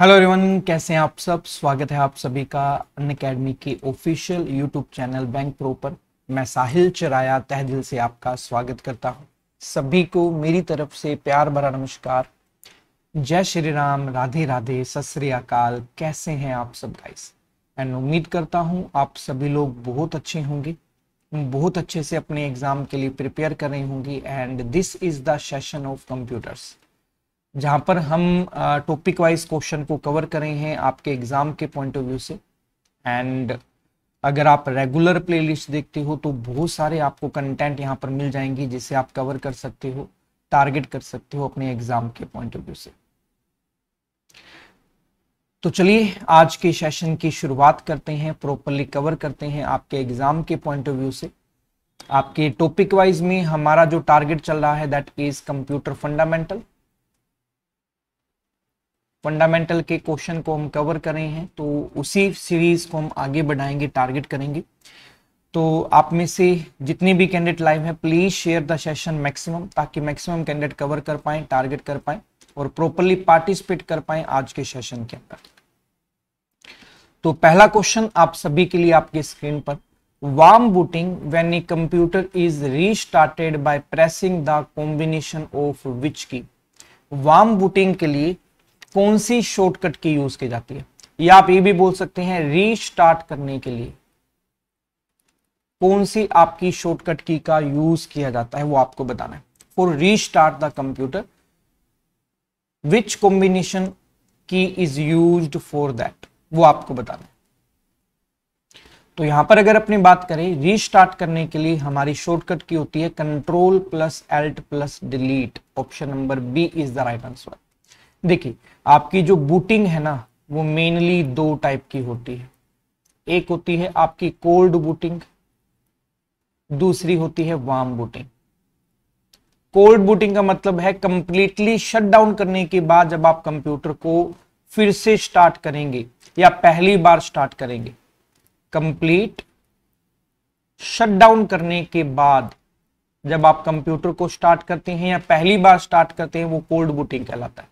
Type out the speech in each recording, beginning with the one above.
Hello everyone कैसे हैं आप सब स्वागत है आप सभी का अन अकेडमी के official YouTube channel bank pro पर मैं साहिल चराया तह दिल से आपका स्वागत करता हूं सभी को मेरी तरफ से प्यार भरा नमस्कार जय श्री राम राधे राधे सत अकाल कैसे हैं आप सब गाइस एंड उम्मीद करता हूं आप सभी लोग बहुत अच्छे होंगे बहुत अच्छे से अपने एग्जाम के लिए प्रिपेयर कर रहे होंगे and this is the session of computers जहां पर हम टॉपिक वाइज क्वेश्चन को कवर करें हैं आपके एग्ज़ाम के पॉइंट ऑफ व्यू से एंड अगर आप रेगुलर प्लेलिस्ट देखते हो तो बहुत सारे आपको कंटेंट यहाँ पर मिल जाएंगी जिसे आप कवर कर सकते हो टारगेट कर सकते हो अपने एग्ज़ाम के पॉइंट ऑफ व्यू से तो चलिए आज के सेशन की शुरुआत करते हैं प्रॉपरली कवर करते हैं आपके एग्ज़ाम के पॉइंट ऑफ व्यू से आपके टॉपिक वाइज में हमारा जो टारगेट चल रहा है that is computer fundamental fundamental के क्वेश्चन को हम कवर कर रहे हैं तो उसी सीरीज को हम आगे बढ़ाएंगे टारगेट करेंगे तो आप में से जितने भी कैंडिडेट लाइव हैं please share the session maximum ताकि मैक्सिमम कैंडिडेट कवर कर पाए टारगेट कर पाए और प्रॉपरली पार्टिसिपेट कर पाए आज के सेशन के अंदर तो पहला क्वेश्चन आप सभी के लिए आपके स्क्रीन पर warm booting when a computer is restarted by pressing the combination of which key warm booting के लिए कौन सी शॉर्टकट की यूज की जाती है या आप ये भी बोल सकते हैं रीस्टार्ट करने के लिए कौन सी आपकी शॉर्टकट की का यूज किया जाता है वो आपको बताना है for restart the computer which combination key is use for that वो आपको बताना है तो यहां पर अगर अपनी बात करें रीस्टार्ट करने के लिए हमारी शॉर्टकट की होती है control plus alt plus delete option number B is the right answer देखिए आपकी जो बूटिंग है ना वो मेनली दो टाइप की होती है एक होती है आपकी कोल्ड बूटिंग दूसरी होती है वार्म बूटिंग कोल्ड बूटिंग का मतलब है कंप्लीटली शट डाउन करने के बाद जब आप कंप्यूटर को फिर से स्टार्ट करेंगे या पहली बार स्टार्ट करेंगे कंप्लीट शट डाउन करने के बाद जब आप कंप्यूटर को स्टार्ट करते हैं या पहली बार स्टार्ट करते हैं वो कोल्ड बूटिंग कहलाता है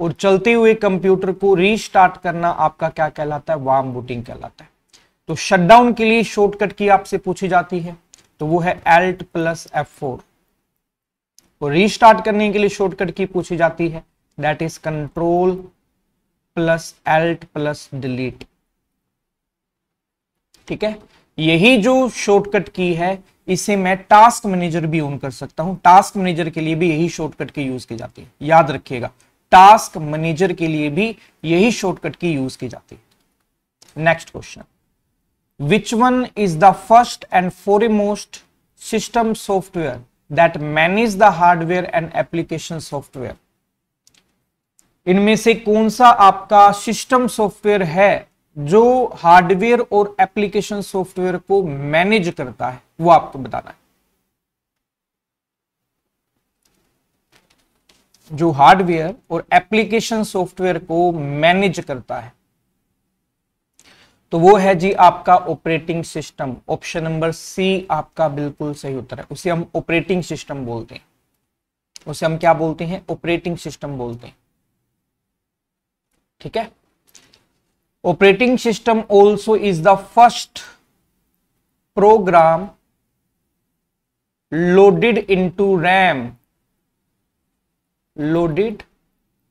और चलते हुए कंप्यूटर को रीस्टार्ट करना आपका क्या कहलाता है वार्म बूटिंग कहलाता है तो शटडाउन के लिए शॉर्टकट की आपसे पूछी जाती है तो वो है एल्ट प्लस एफ फोर और रीस्टार्ट करने के लिए शॉर्टकट की पूछी जाती है that is control plus alt plus delete ठीक है यही जो शॉर्टकट की है इसे मैं टास्क मैनेजर भी ऑन कर सकता हूं टास्क मैनेजर के लिए भी यही शॉर्टकट की यूज की जाती है याद रखिएगा टास्क मैनेजर के लिए भी यही शॉर्टकट की यूज की जाती है next question which one is the first and most system software that manage the hardware and application software इनमें से कौन सा आपका सिस्टम सॉफ्टवेयर है जो हार्डवेयर और एप्लीकेशन सॉफ्टवेयर को मैनेज करता है वो आपको बताना है जो हार्डवेयर और एप्लीकेशन सॉफ्टवेयर को मैनेज करता है तो वो है जी आपका operating system option number C आपका बिल्कुल सही उत्तर है उसे हम ऑपरेटिंग सिस्टम बोलते हैं उसे हम क्या बोलते हैं ऑपरेटिंग सिस्टम बोलते हैं ठीक है operating system also is the first program loaded into RAM load it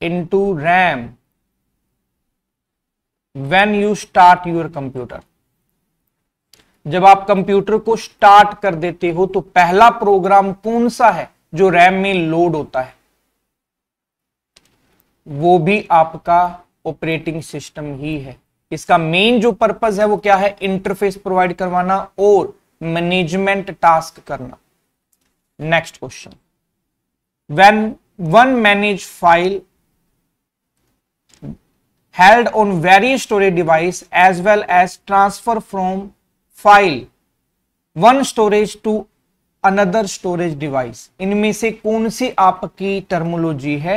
into RAM when you start your computer. जब आप कंप्यूटर को स्टार्ट कर देते हो तो पहला प्रोग्राम कौन सा है जो रैम में लोड होता है वो भी आपका ऑपरेटिंग सिस्टम ही है इसका मेन जो पर्पज है वो क्या है इंटरफेस प्रोवाइड करवाना और मैनेजमेंट टास्क करना next question when one managed file held on various storage device as well as transfer from file one storage to another storage device इनमें से कौन सी आपकी टर्मोलॉजी है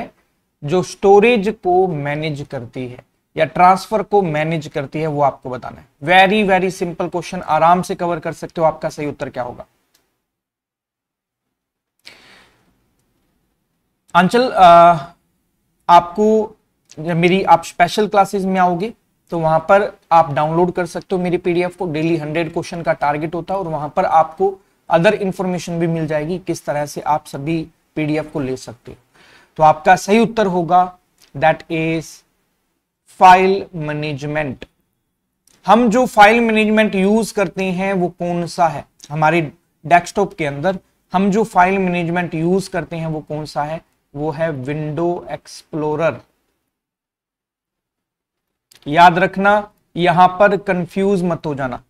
जो स्टोरेज को मैनेज करती है या ट्रांसफर को मैनेज करती है वो आपको बताना है वेरी वेरी सिंपल क्वेश्चन आराम से कवर कर सकते हो आपका सही उत्तर क्या होगा आंचल आपको मेरी आप स्पेशल क्लासेस में आओगे तो वहां पर आप डाउनलोड कर सकते हो मेरी पीडीएफ को डेली हंड्रेड क्वेश्चन का टारगेट होता है और वहां पर आपको अदर इंफॉर्मेशन भी मिल जाएगी किस तरह से आप सभी पीडीएफ को ले सकते हो तो आपका सही उत्तर होगा दैट इज फाइल मैनेजमेंट हम जो फाइल मैनेजमेंट यूज करते हैं वो कौन सा है हमारे डेस्कटॉप के अंदर हम जो फाइल मैनेजमेंट यूज करते हैं वो कौन सा है वो है विंडो एक्सप्लोरर याद रखना यहां पर कंफ्यूज मत हो जाना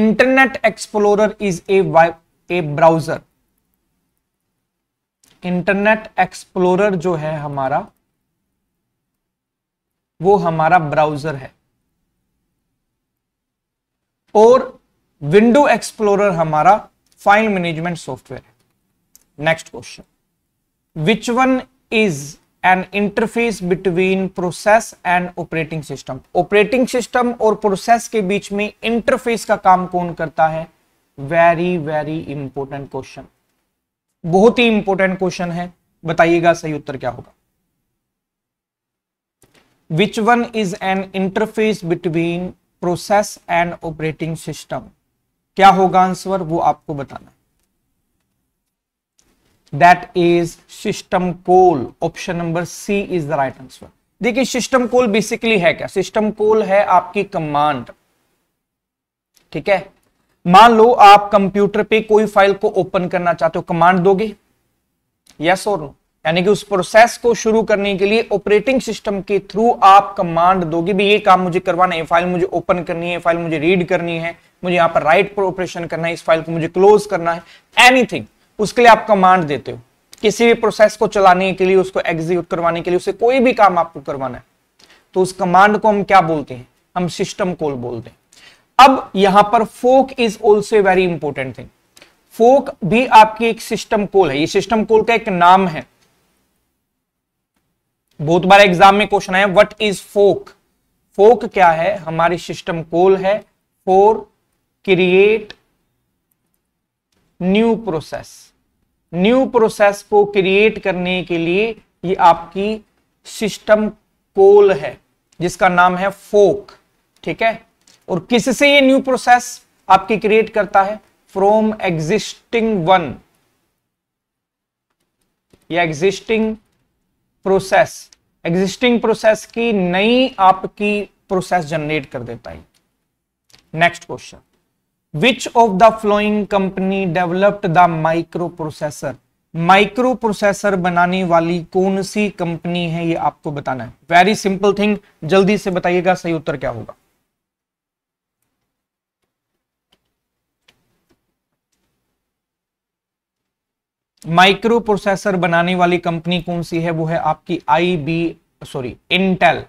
Internet Explorer is a a browser Internet Explorer जो है हमारा वो हमारा ब्राउजर है और विंडो एक्सप्लोरर हमारा फाइल मैनेजमेंट सॉफ्टवेयर है next question which one is an interface between process and operating system operating system और प्रोसेस के बीच में इंटरफेस का काम कौन करता है वेरी वेरी इंपॉर्टेंट क्वेश्चन बहुत ही इंपॉर्टेंट क्वेश्चन है बताइएगा सही उत्तर क्या होगा which one is an interface between process and operating system क्या होगा आंसर वो आपको बताना है that is system call option number C is the right answer देखिए सिस्टम कोल बेसिकली है क्या सिस्टम कोल है आपकी कमांड ठीक है मान लो आप कंप्यूटर पे कोई फाइल को ओपन करना चाहते हो कमांड दोगे यस और नो यानी कि उस प्रोसेस को शुरू करने के लिए ऑपरेटिंग सिस्टम के थ्रू आप कमांड दोगे भी ये काम मुझे करवाना है फाइल मुझे ओपन करनी है फाइल मुझे रीड करनी है मुझे यहां पर राइट पर ऑपरेशन करना है इस फाइल को मुझे क्लोज करना है एनीथिंग उसके लिए आप कमांड देते हो किसी भी प्रोसेस को चलाने के लिए उसको एग्जीक्यूट करवाने के लिए उसे कोई भी काम आपको करवाना है तो उस कमांड को हम क्या बोलते हैं हम सिस्टम कॉल बोलते हैं अब यहां पर fork is also very important thing fork भी आपकी एक सिस्टम कॉल है ये सिस्टम कॉल का एक नाम है बहुत बार एग्जाम में क्वेश्चन आया व्हाट इज फोक फोक क्या है हमारी सिस्टम कॉल है for create new process new process को क्रिएट करने के लिए ये आपकी सिस्टम कोल है जिसका नाम है फोक ठीक है और किससे ये न्यू प्रोसेस आपकी क्रिएट करता है फ्रॉम एग्जिस्टिंग वन या एग्जिस्टिंग प्रोसेस एग्जिस्टिंग प्रोसेस की नई आपकी प्रोसेस जनरेट कर देता है next question which of the following company developed the microprocessor microprocessor बनाने वाली कौन सी कंपनी है ये आपको बताना है वेरी सिंपल थिंग जल्दी से बताइएगा सही उत्तर क्या होगा माइक्रो प्रोसेसर बनाने वाली कंपनी कौन सी है वो है आपकी I B sorry Intel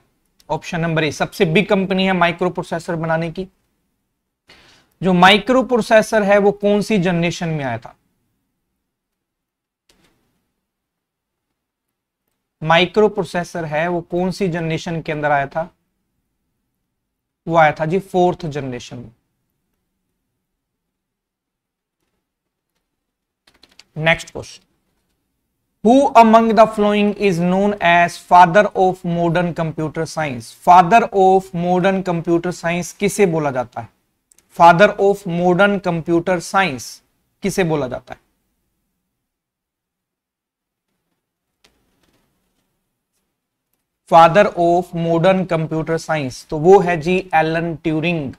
option number A सबसे बिग कंपनी है माइक्रो प्रोसेसर बनाने की जो माइक्रो प्रोसेसर है वो कौन सी जनरेशन में आया था माइक्रो प्रोसेसर है वो कौन सी जनरेशन के अंदर आया था वो आया था जी फोर्थ जनरेशन में next question who among the following is known as father of modern computer science father of modern computer science किसे बोला जाता है father of modern computer science किसे बोला जाता है father of modern computer science तो वो है जी Alan Turing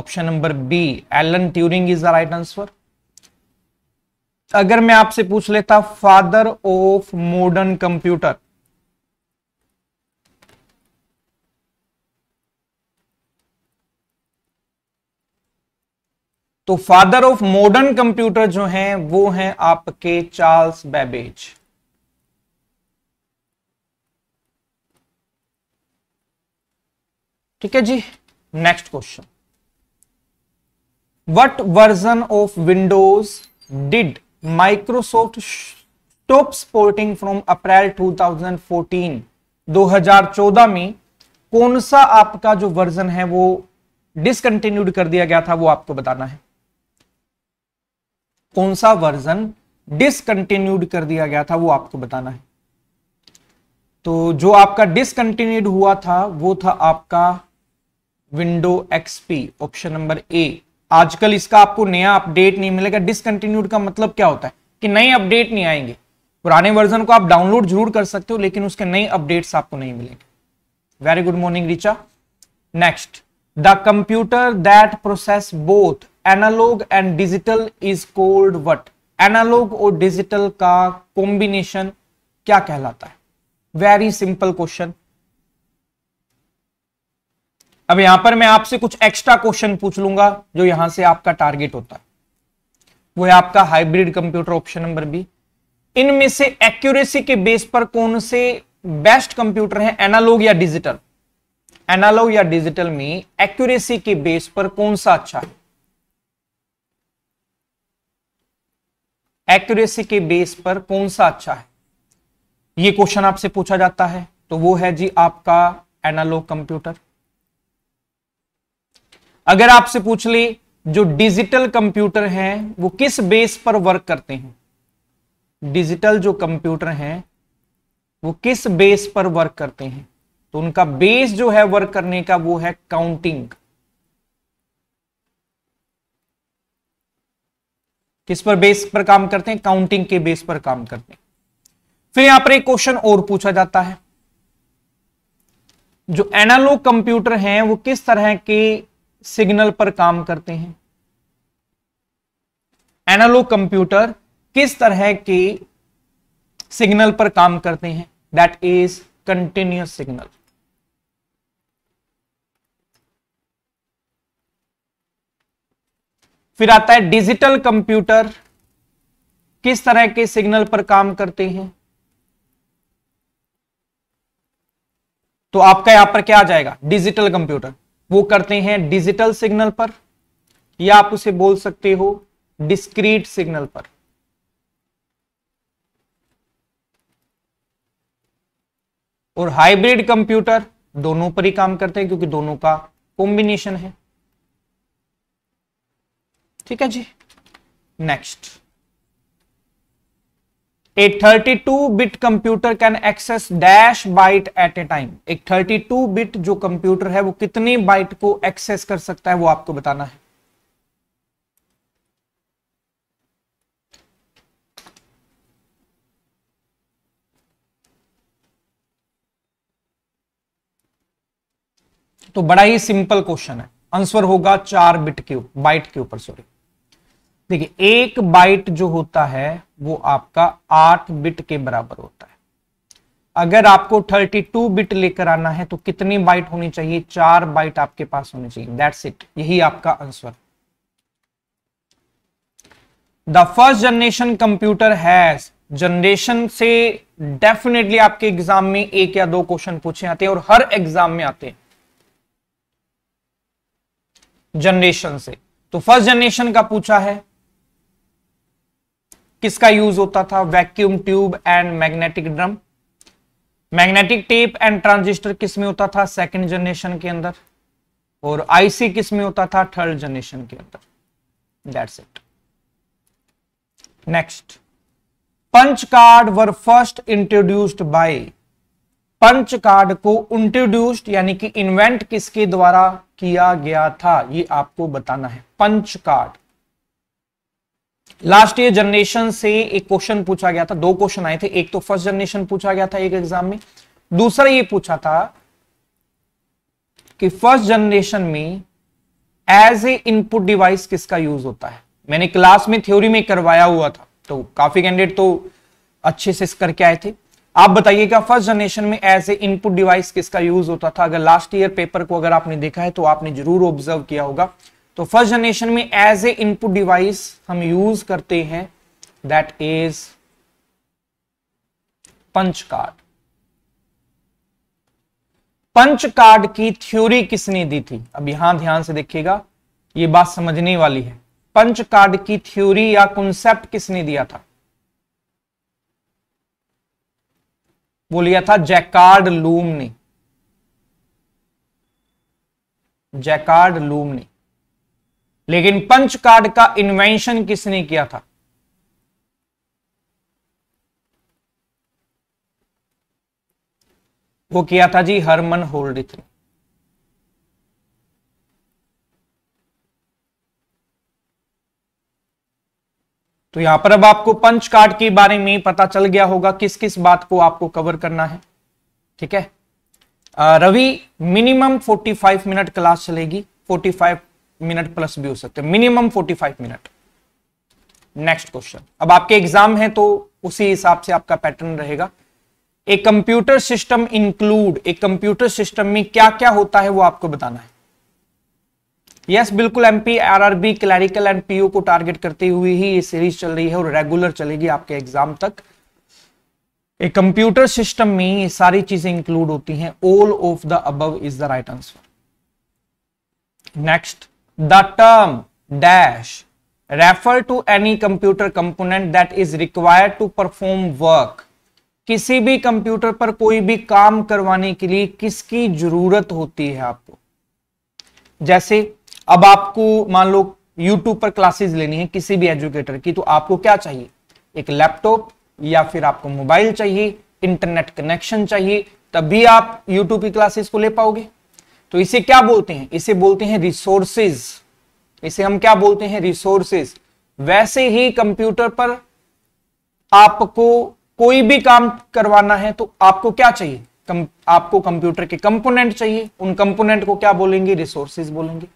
option number B Alan Turing is the right answer अगर मैं आपसे पूछ लेता फादर ऑफ मॉडर्न कंप्यूटर तो फादर ऑफ मॉडर्न कंप्यूटर जो हैं वो हैं आपके चार्ल्स बेबेज ठीक है जी next question what version of Windows did Microsoft stop supporting from April 2014 2014 में कौन सा आपका जो वर्जन है वो डिसकंटिन्यूड कर दिया गया था वो आपको बताना है कौन सा वर्जन डिसकंटिन्यूड कर दिया गया था वो आपको बताना है तो जो आपका डिसकंटिन्यूड हुआ था वो था आपका Window XP option number A आजकल इसका आपको नया अपडेट नहीं मिलेगा डिसकंटिन्यूड का मतलब क्या होता है कि नए अपडेट नहीं आएंगे पुराने वर्जन को आप डाउनलोड जरूर कर सकते हो लेकिन उसके नए अपडेट्स आपको नहीं मिलेंगे very good morning Richa next the computer that process both analog and digital is called what analog और डिजिटल का कॉम्बिनेशन क्या कहलाता है वेरी सिंपल क्वेश्चन अब यहां पर मैं आपसे कुछ एक्स्ट्रा क्वेश्चन पूछ लूंगा जो यहां से आपका टारगेट होता है वो है आपका hybrid computer option number B इनमें से एक्यूरेसी के बेस पर कौन से बेस्ट कंप्यूटर हैं एनालॉग या डिजिटल एनालॉग या डिजिटल में एक्यूरेसी के बेस पर कौन सा अच्छा है एक्यूरेसी के बेस पर कौन सा अच्छा है ये क्वेश्चन आपसे पूछा जाता है तो वो है जी आपका एनालॉग कंप्यूटर अगर आपसे पूछ ले जो डिजिटल कंप्यूटर हैं वो किस बेस पर वर्क करते हैं डिजिटल जो कंप्यूटर हैं वो किस बेस पर वर्क करते हैं तो उनका बेस जो है वर्क करने का वो है काउंटिंग किस पर बेस पर काम करते हैं काउंटिंग के बेस पर काम करते हैं फिर यहां पर एक क्वेश्चन और पूछा जाता है जो एनालॉग कंप्यूटर हैं वो किस तरह के सिग्नल पर काम करते हैं एनालॉग कंप्यूटर किस तरह के सिग्नल पर काम करते हैं दैट इज कंटिन्यूस सिग्नल फिर आता है डिजिटल कंप्यूटर किस तरह के सिग्नल पर काम करते हैं तो आपका यहां पर क्या आ जाएगा डिजिटल कंप्यूटर वो करते हैं डिजिटल सिग्नल पर या आप उसे बोल सकते हो डिस्क्रीट सिग्नल पर और हाइब्रिड कंप्यूटर दोनों पर ही काम करते हैं क्योंकि दोनों का कॉम्बिनेशन है ठीक है जी next a 32 bit computer can access dash byte at a time एक 32 बिट जो कंप्यूटर है वो कितनी बाइट को एक्सेस कर सकता है वो आपको बताना है तो बड़ा ही सिंपल क्वेश्चन है आंसर होगा चार बिट के बाइट के ऊपर सॉरी देखिए एक बाइट जो होता है वो आपका आठ बिट के बराबर होता है अगर आपको 32 बिट लेकर आना है तो कितनी बाइट होनी चाहिए चार बाइट आपके पास होनी चाहिए दैट्स इट यही आपका answer the first generation computer has generation से डेफिनेटली आपके एग्जाम में एक या दो क्वेश्चन पूछे आते हैं और हर एग्जाम में आते हैं जनरेशन से तो फर्स्ट जनरेशन का पूछा है किसका यूज होता था vacuum tube and magnetic drum magnetic tape and transistor किस में होता था सेकेंड जनरेशन के अंदर और आईसी किस में होता था थर्ड जनरेशन के अंदर that's it next punch card were first introduced by punch card को इंट्रोड्यूस्ड यानी कि इन्वेंट किसके द्वारा किया गया था ये आपको बताना है punch card last year generation से एक क्वेश्चन पूछा गया था दो क्वेश्चन आए थे एक तो फर्स्ट जनरेशन पूछा गया था एक एग्जाम में दूसरा ये पूछा था कि फर्स्ट जनरेशन में एज ए इनपुट डिवाइस किसका यूज होता है मैंने क्लास में थ्योरी में करवाया हुआ था तो काफी कैंडिडेट तो अच्छे से करके आए थे आप बताइएगा फर्स्ट जनरेशन में एज ए इनपुट डिवाइस किसका यूज होता था अगर लास्ट ईयर पेपर को अगर आपने देखा है तो आपने जरूर ऑब्जर्व किया होगा तो फर्स्ट जनरेशन में एज ए इनपुट डिवाइस हम यूज करते हैं that is punch card punch card की थ्योरी किसने दी थी अब यहां ध्यान से देखिएगा ये बात समझने वाली है पंच कार्ड की थ्योरी या कॉन्सेप्ट किसने दिया था वो लिया था जैकार्ड लूम ने जैकार्ड लूम ने लेकिन पंच कार्ड का इन्वेंशन किसने किया था वो किया था जी हरमन होल्डिथ ने तो यहां पर अब आपको पंच कार्ड के बारे में पता चल गया होगा किस किस बात को आपको कवर करना है ठीक है रवि मिनिमम 45 मिनट क्लास चलेगी 45 मिनट प्लस भी हो सकते हैं मिनिमम 45 मिनट नेक्स्ट क्वेश्चन अब आपके एग्जाम है तो उसी हिसाब से आपका पैटर्न रहेगा एक कंप्यूटर सिस्टम इंक्लूड एक कंप्यूटर सिस्टम में क्या क्या होता है वो आपको बताना है यस yes, बिल्कुल MP RRB clerical and PO को टारगेट करते हुए ही ये सीरीज चल रही है और रेगुलर चलेगी आपके एग्जाम तक ए कंप्यूटर सिस्टम में ये सारी चीजें इंक्लूड होती हैं all of the above is the right answer next the term dash refer to any computer component that is required to perform work किसी भी कंप्यूटर पर कोई भी काम करवाने के लिए किसकी जरूरत होती है आपको जैसे अब आपको मान लो YouTube पर क्लासेस लेनी है किसी भी एजुकेटर की तो आपको क्या चाहिए एक लैपटॉप या फिर आपको मोबाइल चाहिए इंटरनेट कनेक्शन चाहिए तभी आप YouTube की क्लासेस को ले पाओगे तो इसे क्या बोलते हैं इसे बोलते हैं रिसोर्सेज इसे हम क्या बोलते हैं रिसोर्सेज वैसे ही कंप्यूटर पर आपको कोई भी काम करवाना है तो आपको क्या चाहिए कम, आपको कंप्यूटर के कंपोनेंट चाहिए उन कंपोनेंट को क्या बोलेंगे रिसोर्सेज बोलेंगे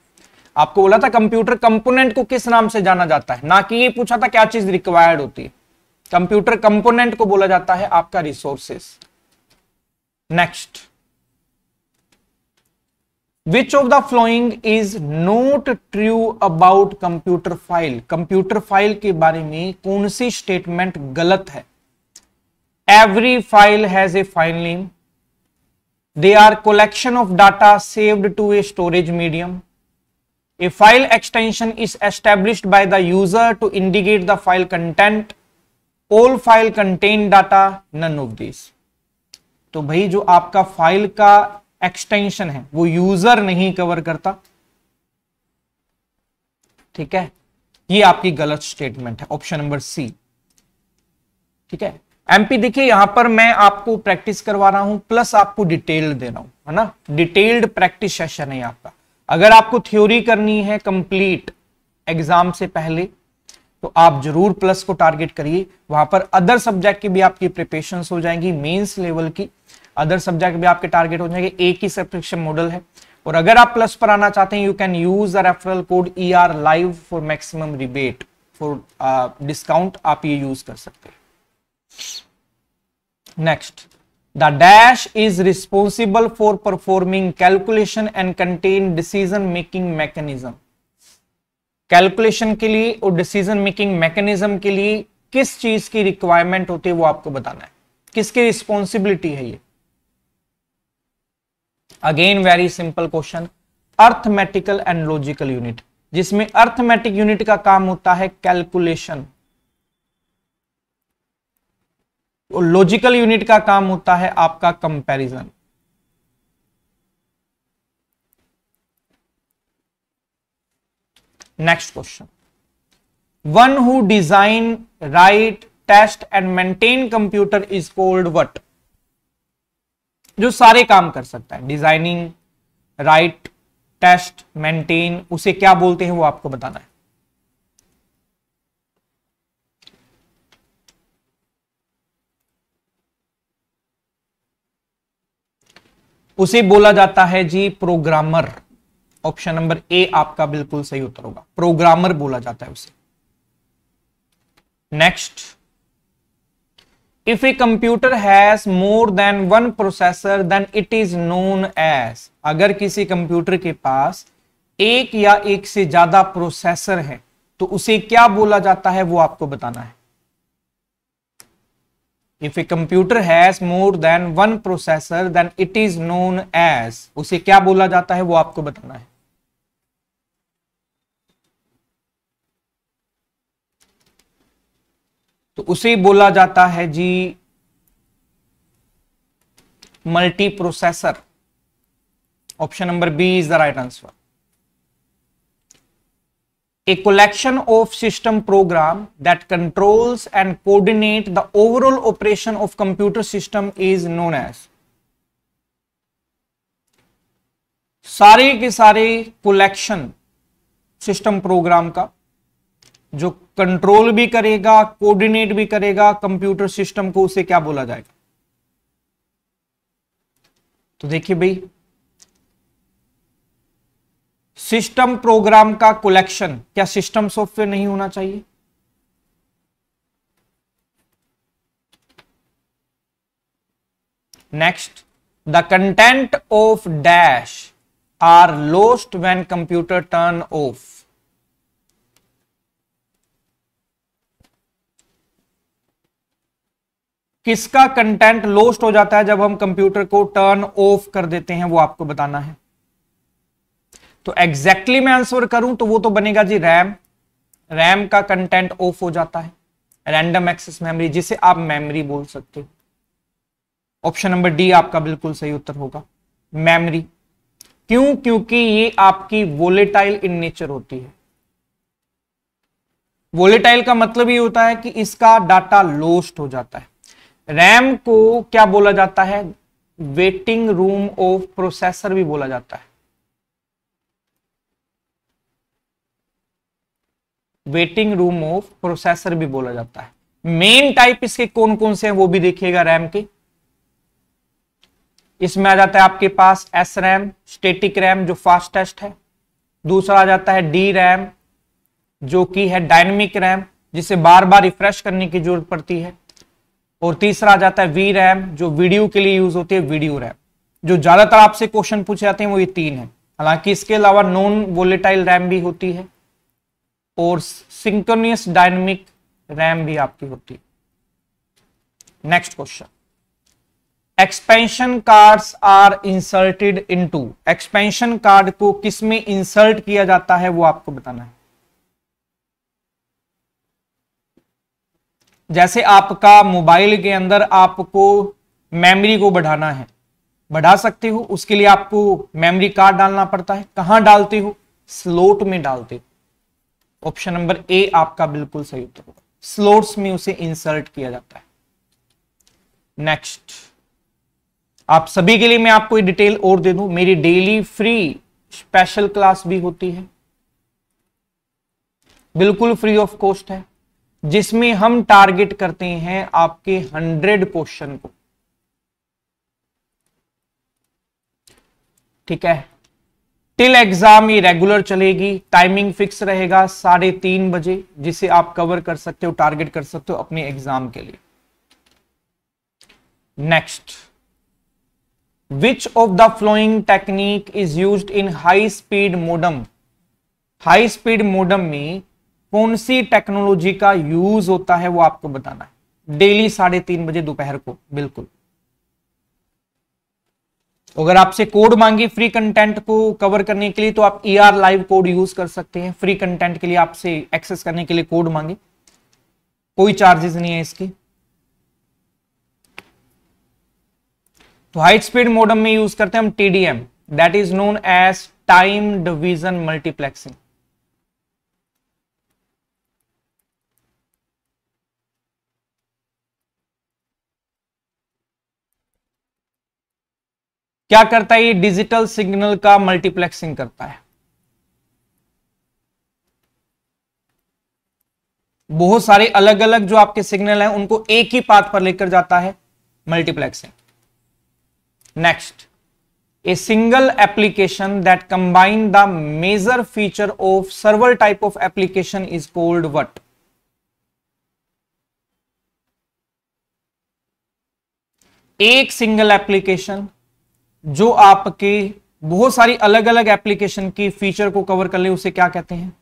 आपको बोला था कंप्यूटर कंपोनेंट को किस नाम से जाना जाता है ना कि ये पूछा था क्या चीज रिक्वायर्ड होती है कंप्यूटर कंपोनेंट को बोला जाता है आपका resources next which of the following is not true about computer file computer file के बारे में कौन सी statement गलत है every file has a file name they are collection of data saved to a storage medium a file extension is established by the user to indicate the file content all file contain data none of these तो भाई जो आपका file का extension है वो user नहीं cover करता ठीक है ये आपकी गलत स्टेटमेंट है ऑप्शन नंबर सी ठीक है एमपी देखिए यहां पर मैं आपको प्रैक्टिस करवा रहा हूं प्लस आपको डिटेल्ड दे रहा हूं है ना डिटेल्ड प्रैक्टिस सेशन है आपका अगर आपको थ्योरी करनी है कंप्लीट एग्जाम से पहले तो आप जरूर प्लस को टारगेट करिए वहां पर अदर सब्जेक्ट की भी आपकी प्रिपेशन हो जाएंगी मेंस लेवल की अदर सब्जेक्ट भी आपके टारगेट हो जाएंगे एक ही सब्सक्रिप्शन मॉडल है और अगर आप प्लस पर आना चाहते हैं you can use referral code E R live for maximum rebate for discount आप ये यूज कर सकते हैं next the dash is responsible for performing calculation and contain decision making mechanism calculation के लिए और डिसीजन मेकिंग मैकेनिज्म के लिए किस चीज की रिक्वायरमेंट होती है वो आपको बताना है किसकी रिस्पॉन्सिबिलिटी है ये again very simple question arithmetical and logical unit जिसमें अर्थमेटिक यूनिट का काम होता है कैलकुलेशन लॉजिकल यूनिट का काम होता है आपका comparison next question one who design write test and maintain computer is called what जो सारे काम कर सकता है डिजाइनिंग राइट टेस्ट मेंटेन उसे क्या बोलते हैं वो आपको बताना है उसे बोला जाता है जी प्रोग्रामर ऑप्शन नंबर ए आपका बिल्कुल सही उत्तर होगा प्रोग्रामर बोला जाता है उसे next if a computer has more than one processor then it is known as अगर किसी कंप्यूटर के पास एक या एक से ज्यादा प्रोसेसर है तो उसे क्या बोला जाता है वो आपको बताना है if a computer has more than one processor then it is known as उसे क्या बोला जाता है वो आपको बताना है तो उसे बोला जाता है जी multiprocessor option number B is the right answer a collection of system program that controls and coordinate the overall operation of computer system is known as सारे के सारे कलेक्शन सिस्टम प्रोग्राम का जो कंट्रोल भी करेगा coordinate भी करेगा computer system को उसे क्या बोला जाएगा तो देखिए भाई सिस्टम प्रोग्राम का कलेक्शन क्या सिस्टम सॉफ्टवेयर नहीं होना चाहिए next the content of dash are lost when computer turn off किसका कंटेंट लोस्ट हो जाता है जब हम कंप्यूटर को टर्न ऑफ कर देते हैं वो आपको बताना है तो एग्जैक्टली exactly मैं आंसर करूं तो वो तो बनेगा जी रैम रैम का कंटेंट ऑफ हो जाता है रैंडम एक्सेस मेमोरी जिसे आप मेमोरी बोल सकते हो ऑप्शन नंबर डी आपका बिल्कुल सही उत्तर होगा मेमोरी क्यों क्योंकि ये आपकी वोलेटाइल इन नेचर होती है वोलेटाइल का मतलब ये होता है कि इसका डाटा लोस्ट हो जाता है रैम को क्या बोला जाता है वेटिंग रूम ऑफ प्रोसेसर भी बोला जाता है वेटिंग रूम ऑफ प्रोसेसर भी बोला जाता है मेन टाइप इसके कौन कौन से हैं वो भी देखिएगा रैम के इसमें आ जाता है आपके पास एस रैम स्टेटिक रैम जो फास्टेस्ट है दूसरा आ जाता है डी रैम जो कि है डायनेमिक रैम जिसे बार बार रिफ्रेश करने की जरूरत पड़ती है और तीसरा आ जाता है वी रैम जो वीडियो के लिए यूज होती है वीडियो रैम जो ज्यादातर आपसे क्वेश्चन पूछे जाते हैं वो ये तीन है हालांकि इसके अलावा नॉन वोलेटाइल रैम भी होती है और सिंक्रोनियस डायनेमिक रैम भी आपकी होती है next question expansion cards are inserted into expansion card को किसमें इंसर्ट किया जाता है वो आपको बताना है जैसे आपका मोबाइल के अंदर आपको मेमोरी को बढ़ाना है बढ़ा सकते हो उसके लिए आपको मेमोरी कार्ड डालना पड़ता है कहां डालते हो स्लोट में डालते हो ऑप्शन नंबर ए आपका बिल्कुल सही उत्तर होगा स्लोट्स में उसे इंसर्ट किया जाता है नेक्स्ट आप सभी के लिए मैं आपको डिटेल और दे दू मेरी डेली फ्री स्पेशल क्लास भी होती है बिल्कुल फ्री ऑफ कॉस्ट है जिसमें हम टारगेट करते हैं आपके हंड्रेड क्वेश्चन को ठीक है टिल एग्जाम ये रेगुलर चलेगी टाइमिंग फिक्स रहेगा साढ़े तीन बजे जिसे आप कवर कर सकते हो टारगेट कर सकते हो अपने एग्जाम के लिए next which of the following technique is use in high speed modem high speed modem में कौन सी टेक्नोलॉजी का यूज होता है वो आपको बताना है डेली साढ़े तीन बजे दोपहर को बिल्कुल तो अगर आपसे कोड मांगी फ्री कंटेंट को कवर करने के लिए तो आप ई लाइव कोड यूज कर सकते हैं फ्री कंटेंट के लिए आपसे एक्सेस करने के लिए कोड मांगे कोई चार्जेस नहीं है इसकी तो हाई स्पीड मोडम में यूज करते हैं हम TDM that is known as time division multiplexing क्या करता है ये डिजिटल सिग्नल का मल्टीप्लेक्सिंग करता है बहुत सारे अलग अलग जो आपके सिग्नल हैं उनको एक ही पाथ पर लेकर जाता है multiplexing next a single application that combine the major feature of server type of application is called what एक सिंगल एप्लीकेशन जो आपके बहुत सारी अलग अलग एप्लीकेशन की फीचर को कवर कर ले उसे क्या कहते हैं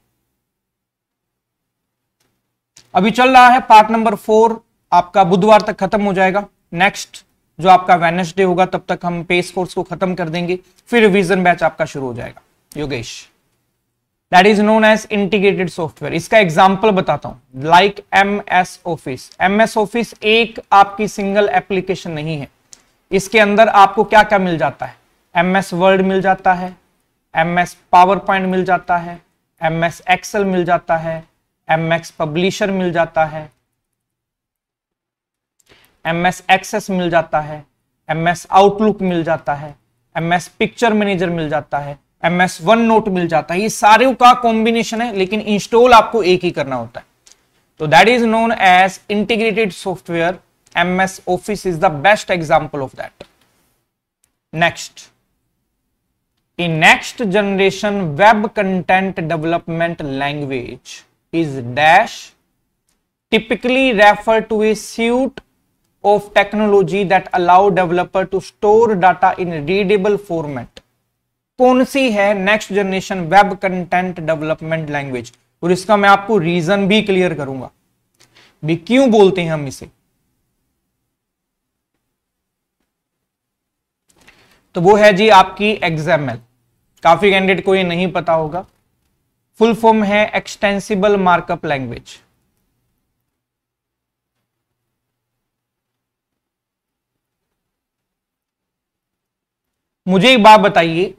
अभी चल रहा है पार्ट नंबर फोर आपका बुधवार तक खत्म हो जाएगा नेक्स्ट जो आपका वेनसडे होगा तब तक हम पेस कोर्स को खत्म कर देंगे फिर रिविजन बैच आपका शुरू हो जाएगा Yogesh that is known as integrated software इसका एग्जाम्पल बताता हूं like M S office M S office एक आपकी सिंगल एप्लीकेशन नहीं है इसके अंदर आपको क्या क्या मिल जाता है एम एस वर्ड मिल जाता है एम एस पावर पॉइंट मिल जाता है एम एस एक्सेल मिल जाता है एम एक्स पब्लिशर मिल जाता है एम एस एक्सेस मिल जाता है एम एस आउटलुक मिल जाता है एम एस पिक्चर मैनेजर मिल जाता है एम एस वन नोट मिल जाता है ये सारे का कॉम्बिनेशन है लेकिन इंस्टॉल आपको एक ही करना होता है तो that is known as integrated software MS office is the best example of that next in next generation web content development language is dash typically refer to a suite of technology that allow developer to store data in readable format कौन सी है next generation web content development language और इसका मैं आपको reason भी clear करूंगा भी क्यों बोलते हैं हम इसे तो वो है जी आपकी एक्सएमएल काफी कैंडिडेट को ये नहीं पता होगा फुल फॉर्म है एक्सटेंसिबल मार्कअप लैंग्वेज मुझे एक बात बताइए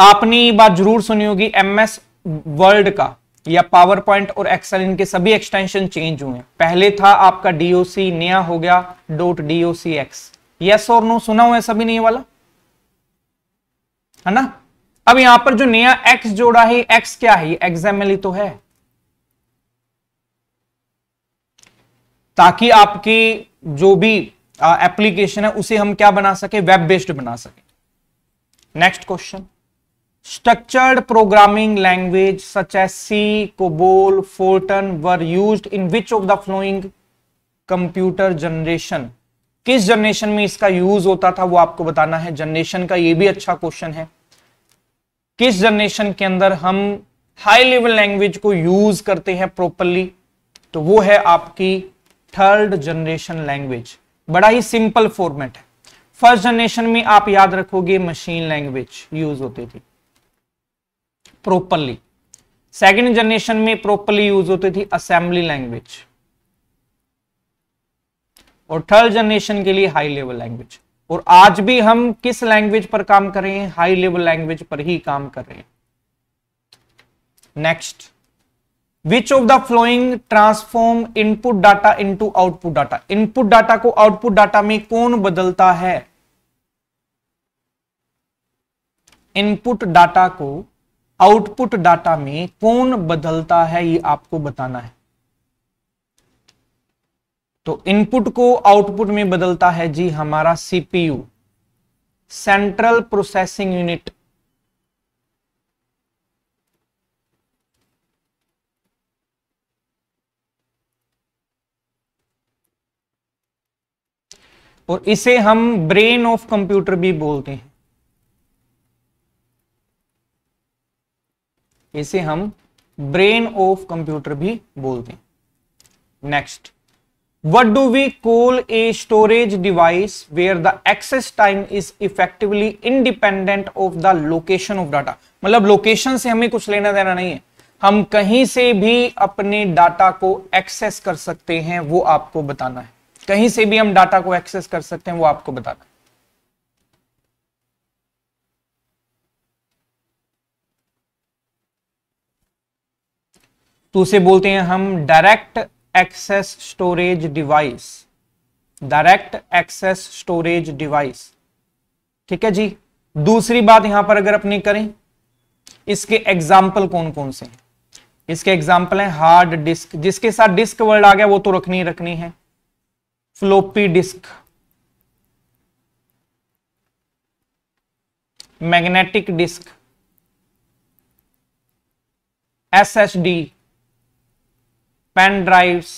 आपने ये बात जरूर सुनी होगी एमएस वर्ल्ड का या पावर पॉइंट और एक्सेल इनके सभी एक्सटेंशन चेंज हुए पहले था आपका डीओसी नया हो गया डॉट डीओसी एक्स यस और नो सुना हुआ है सभी नहीं वाला है ना अब यहां पर जो नया एक्स जोड़ा है एक्स क्या है एग्जामिली तो है ताकि आपकी जो भी एप्लीकेशन है उसे हम क्या बना सके वेब बेस्ड बना सके next question structured programming language such as C COBOL Fortran were used in which of the following computer generation किस जनरेशन में इसका यूज होता था वो आपको बताना है जनरेशन का ये भी अच्छा क्वेश्चन है किस जनरेशन के अंदर हम हाई लेवल लैंग्वेज को यूज करते हैं प्रॉपरली तो वो है आपकी थर्ड जनरेशन लैंग्वेज बड़ा ही सिंपल फॉर्मेट है फर्स्ट जनरेशन में आप याद रखोगे मशीन लैंग्वेज यूज होती थी प्रॉपरली सेकेंड जनरेशन में प्रॉपरली यूज होती थी असेंबली लैंग्वेज और थर्ड जनरेशन के लिए हाई लेवल लैंग्वेज और आज भी हम किस लैंग्वेज पर काम कर रहे हैं हाई लेवल लैंग्वेज पर ही काम कर रहे हैं next which of the following transform input data into output data input data को आउटपुट डाटा में कौन बदलता है इनपुट डाटा को आउटपुट डाटा में कौन बदलता है ये आपको बताना है तो इनपुट को आउटपुट में बदलता है जी हमारा सीपीयू सेंट्रल प्रोसेसिंग यूनिट और इसे हम ब्रेन ऑफ कंप्यूटर भी बोलते हैं इसे हम ब्रेन ऑफ कंप्यूटर भी बोलते हैं next what do we call a storage device where the access time is effectively independent of the location of data मतलब लोकेशन से हमें कुछ लेना देना नहीं है हम कहीं से भी अपने डाटा को एक्सेस कर सकते हैं वो आपको बताना है कहीं से भी हम डाटा को एक्सेस कर सकते हैं वो आपको बताना है तो उसे बोलते हैं हम direct access storage device direct access storage device ठीक है जी दूसरी बात यहां पर अगर अपनी करें इसके एग्जाम्पल कौन कौन से हैं इसके एग्जाम्पल हैं हार्ड डिस्क जिसके साथ डिस्क वर्ड आ गया वो तो रखनी रखनी है floppy disk magnetic disk SSD pen drives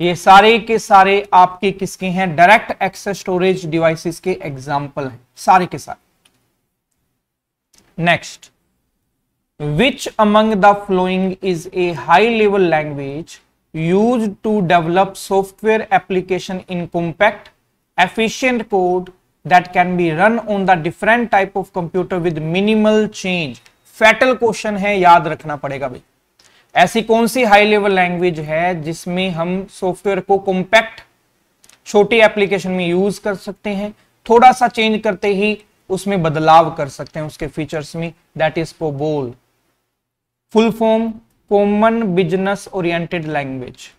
ये सारे के सारे आपके किसके हैं डायरेक्ट एक्सेस स्टोरेज डिवाइसेस के एग्जाम्पल हैं सारे के सारे next which among the following is a high level language use to develop software application in compact efficient code that can be run on the different type of computer with minimal change fatal question है याद रखना पड़ेगा भाई ऐसी कौन सी high level language है जिसमें हम सॉफ्टवेयर को कॉम्पैक्ट छोटी एप्लीकेशन में यूज कर सकते हैं थोड़ा सा चेंज करते ही उसमें बदलाव कर सकते हैं उसके फीचर्स में दैट इज बोल full form common business oriented language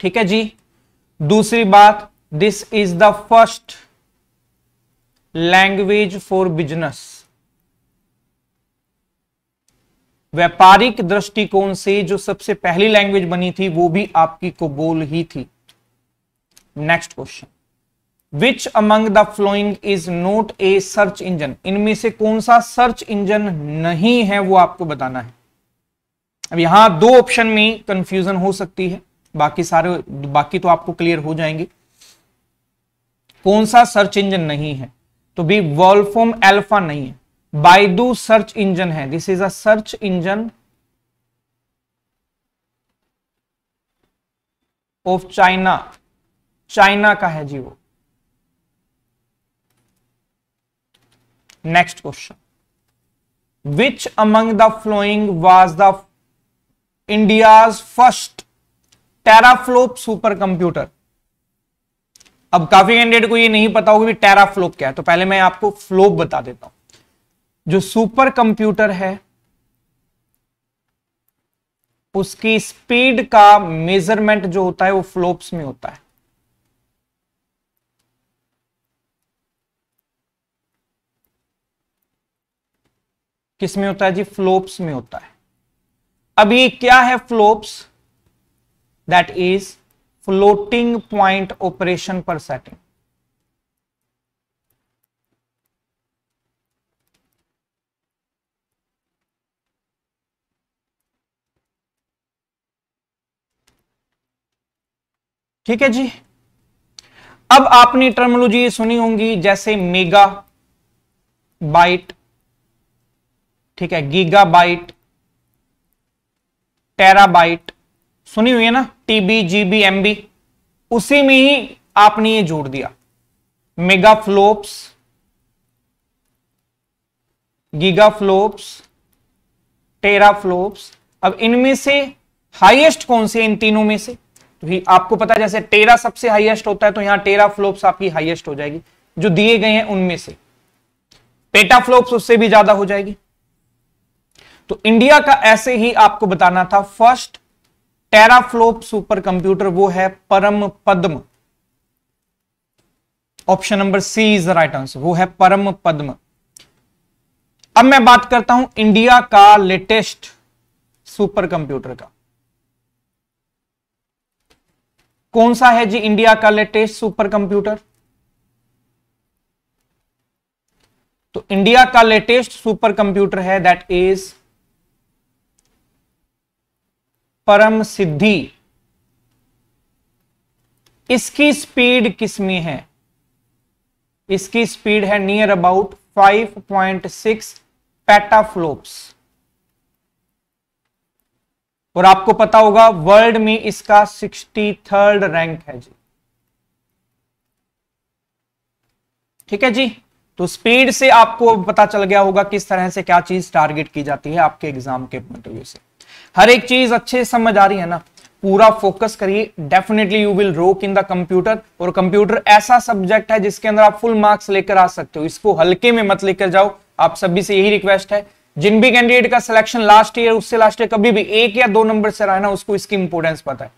ठीक है जी दूसरी बात this is the first language for business व्यापारिक दृष्टिकोण से जो सबसे पहली लैंग्वेज बनी थी वो भी आपकी कबूल ही थी next question which among the following is not a search engine इनमें से कौन सा सर्च इंजन नहीं है वो आपको बताना है अब यहां दो ऑप्शन में कंफ्यूजन हो सकती है बाकी सारे बाकी तो आपको क्लियर हो जाएंगे कौन सा सर्च इंजन नहीं है तो बी वॉल्फोम एल्फा नहीं है बाइडू सर्च इंजन है this is a search engine of China China का है जी वो next question which among the following was the India's first teraflop super computer अब काफी कैंडिडेट को ये नहीं पता होगा कि टेराफ्लोप क्या है तो पहले मैं आपको फ्लोप बता देता हूं जो सुपर कंप्यूटर है उसकी स्पीड का मेजरमेंट जो होता है वो फ्लोप्स में होता है किसमें होता है जी फ्लोप्स में होता है अब ये क्या है फ्लोप्स that is floating point operation per setting. ठीक है जी अब आपने टर्मोलॉजी सुनी होंगी जैसे मेगा बाइट ठीक है गीगा बाइट टेरा बाइट सुनी हुई है ना टीबी जीबी एमबी उसी में ही आपने ये जोड़ दिया मेगा फ्लोप्स गीगा फ्लोप्स टेरा फ्लोप्स अब इनमें से हाईएस्ट कौन से इन तीनों में से तो आपको पता जैसे टेरा सबसे हाईएस्ट होता है तो यहां टेरा फ्लोप्स आपकी हाईएस्ट हो जाएगी जो दिए गए हैं उनमें से फ्लोप्स उससे भी ज्यादा हो जाएगी तो इंडिया का ऐसे ही आपको बताना था फर्स्ट टेराफ्लोप सुपर कंप्यूटर वो है Param Padma option number C is the right answer वो है परम पद्म अब मैं बात करता हूं इंडिया का लेटेस्ट सुपर कंप्यूटर का कौन सा है जी इंडिया का लेटेस्ट सुपर कंप्यूटर तो इंडिया का लेटेस्ट सुपर कंप्यूटर है दैट इज परम सिद्धि इसकी स्पीड किसमें है इसकी स्पीड है नियर अबाउट 5.6 पेटाफ्लोप्स और आपको पता होगा वर्ल्ड में इसका थर्ड रैंक है जी ठीक है जी तो स्पीड से आपको पता चल गया होगा किस तरह से क्या चीज टारगेट की जाती है आपके एग्जाम के पॉइंट ऑफ व्यू से हर एक चीज अच्छे समझ आ रही है ना पूरा फोकस करिए definitely you will rock in the computer और कंप्यूटर ऐसा सब्जेक्ट है जिसके अंदर आप फुल मार्क्स लेकर आ सकते हो इसको हल्के में मत लेकर जाओ आप सभी से यही रिक्वेस्ट है जिन भी कैंडिडेट का सिलेक्शन लास्ट ईयर उससे लास्ट ईयर कभी भी एक या दो नंबर से रहा ना उसको इसकी इंपोर्टेंस पता है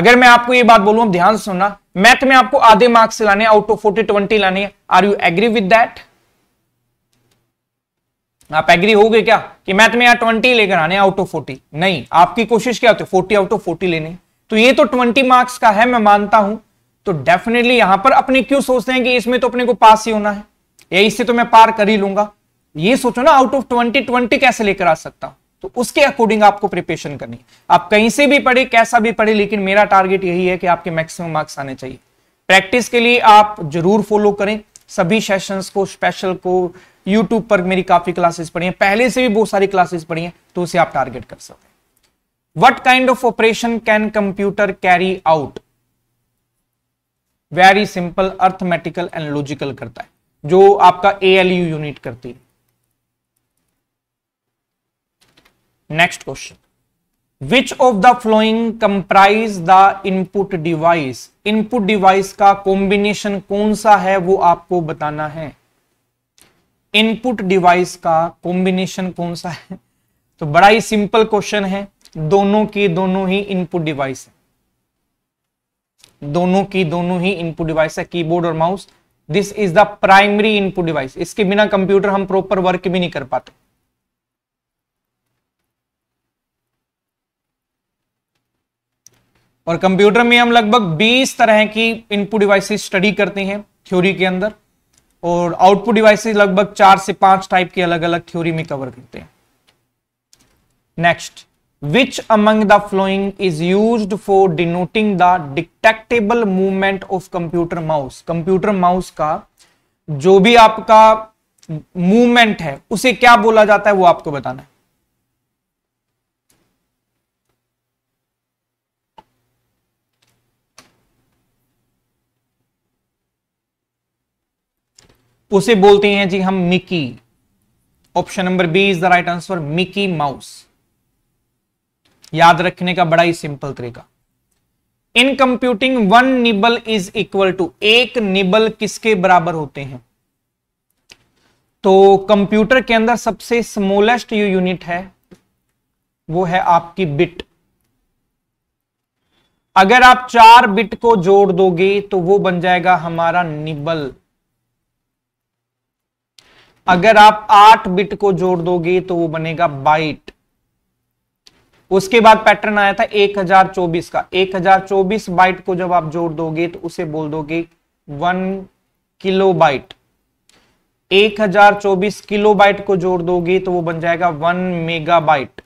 अगर मैं आपको ये बात बोलूं ध्यान सुनना मैथ में आपको आधे मार्क्स लाने आउट ऑफ फोर्टी ट्वेंटी लाने are you agree with that आप एग्री हो गए क्या कि मैथ में यार 20 लेकर आने आउट ऑफ 40 नहीं आपकी कोशिश क्या होती है 40 आउट ऑफ 40 लेने तो ये तो 20 मार्क्स का है मैं मानता हूं तो डेफिनेटली यहां पर अपने क्यों सोचते हैं कि इसमें तो अपने को पास ही होना है या इससे तो मैं पार कर ही लूंगा ये सोचो ना आउट ऑफ ट्वेंटी ट्वेंटी कैसे लेकर आ सकता हूं तो उसके अकॉर्डिंग आपको प्रिपेशन करनी आप कहीं से भी पढ़े कैसा भी पढ़े लेकिन मेरा टारगेट यही है कि आपके मैक्सिमम मार्क्स आने चाहिए प्रैक्टिस के लिए आप जरूर फॉलो करें सभी सेशंस को स्पेशल को यूट्यूब पर मेरी काफी क्लासेस पड़ी हैं पहले से भी बहुत सारी क्लासेस पड़ी हैं तो उसे आप टारगेट कर सकते हैं what kind of operation can computer carry out very simple arithmetical and logical करता है जो आपका ए एल यू यूनिट करती है next question which of the following comprise the input device input device का कॉम्बिनेशन कौन सा है वो आपको बताना है इनपुट डिवाइस का कॉम्बिनेशन कौन सा है तो बड़ा ही सिंपल क्वेश्चन है दोनों की दोनों ही इनपुट डिवाइस है दोनों की दोनों ही इनपुट डिवाइस है कीबोर्ड और mouse this is the primary input device इसके बिना कंप्यूटर हम प्रॉपर वर्क भी नहीं कर पाते और कंप्यूटर में हम लगभग 20 तरह की इनपुट डिवाइसेस स्टडी करते हैं थ्योरी के अंदर और आउटपुट डिवाइसेस लगभग चार से पांच टाइप के अलग अलग थ्योरी में कवर करते हैं next which among the following is use for denoting the detectable movement of computer mouse computer mouse का जो भी आपका मूवमेंट है उसे क्या बोला जाता है वो आपको बताना है उसे बोलते हैं जी हम Mickey option number B is the right answer Mickey mouse याद रखने का बड़ा ही सिंपल तरीका in computing one nibble is equal to एक निबल किसके बराबर होते हैं तो कंप्यूटर के अंदर सबसे स्मोलेस्ट जो यूनिट है वो है आपकी बिट अगर आप चार बिट को जोड़ दोगे तो वो बन जाएगा हमारा निबल अगर आप आठ बिट को जोड़ दोगे तो वो बनेगा बाइट उसके बाद पैटर्न आया था 1024 का 1024 बाइट को जब आप जोड़ दोगे तो उसे बोल दोगे one kilo byte 1024 kilo byte को जोड़ दोगे तो वो बन जाएगा वन मेगा बाइट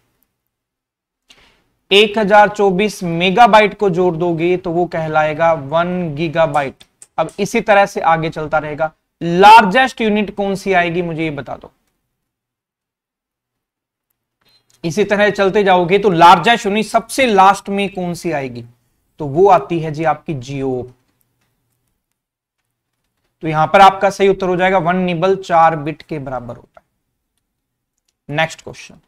1024 मेगाबाइट को जोड़ दोगे तो वो कहलाएगा वन गीगाबाइट अब इसी तरह से आगे चलता रहेगा लार्जेस्ट यूनिट कौन सी आएगी मुझे ये बता दो इसी तरह चलते जाओगे तो लार्जेस्ट यूनिट सबसे लास्ट में कौन सी आएगी तो वो आती है जी आपकी जियो तो यहां पर आपका सही उत्तर हो जाएगा वन निबल चार बिट के बराबर होता है next question